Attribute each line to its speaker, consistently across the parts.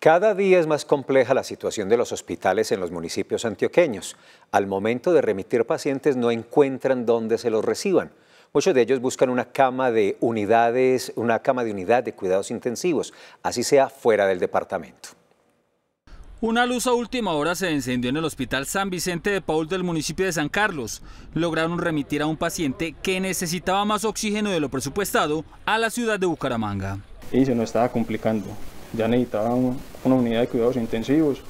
Speaker 1: Cada día es más compleja la situación de los hospitales en los municipios antioqueños. Al momento de remitir pacientes no encuentran dónde se los reciban. Muchos de ellos buscan una cama de unidades, una cama de unidad de cuidados intensivos, así sea fuera del departamento.
Speaker 2: Una luz a última hora se encendió en el Hospital San Vicente de Paul del municipio de San Carlos. Lograron remitir a un paciente que necesitaba más oxígeno de lo presupuestado a la ciudad de Bucaramanga.
Speaker 3: Eso no estaba complicando ya necesitaba una unidad de cuidados intensivos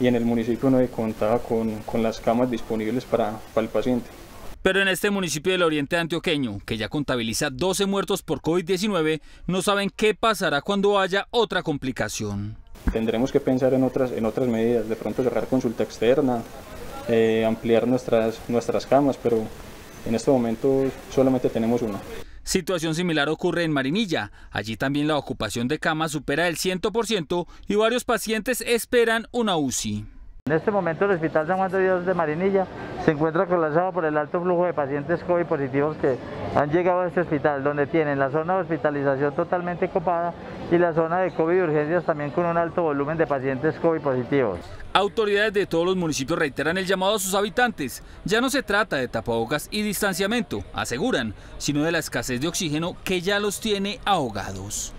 Speaker 3: y en el municipio no contaba con, con las camas disponibles para, el paciente. Pero
Speaker 2: en este municipio del oriente antioqueño, que ya contabiliza 12 muertos por COVID-19, no saben qué pasará cuando haya otra complicación.
Speaker 3: Tendremos que pensar en otras, en otras medidas, de pronto cerrar consulta externa, eh, ampliar nuestras, nuestras camas, pero en este momento solamente tenemos una.
Speaker 2: Situación similar ocurre en Marinilla. Allí también la ocupación de camas supera el 100% y varios pacientes esperan una UCI.
Speaker 4: En este momento el Hospital San Juan de Dios de Marinilla se encuentra colapsado por el alto flujo de pacientes COVID positivos que han llegado a este hospital, donde tienen la zona de hospitalización totalmente copada y la zona de COVID urgencias también con un alto volumen de pacientes COVID positivos.
Speaker 2: Autoridades de todos los municipios reiteran el llamado a sus habitantes. Ya no se trata de tapabocas y distanciamiento, aseguran, sino de la escasez de oxígeno que ya los tiene ahogados.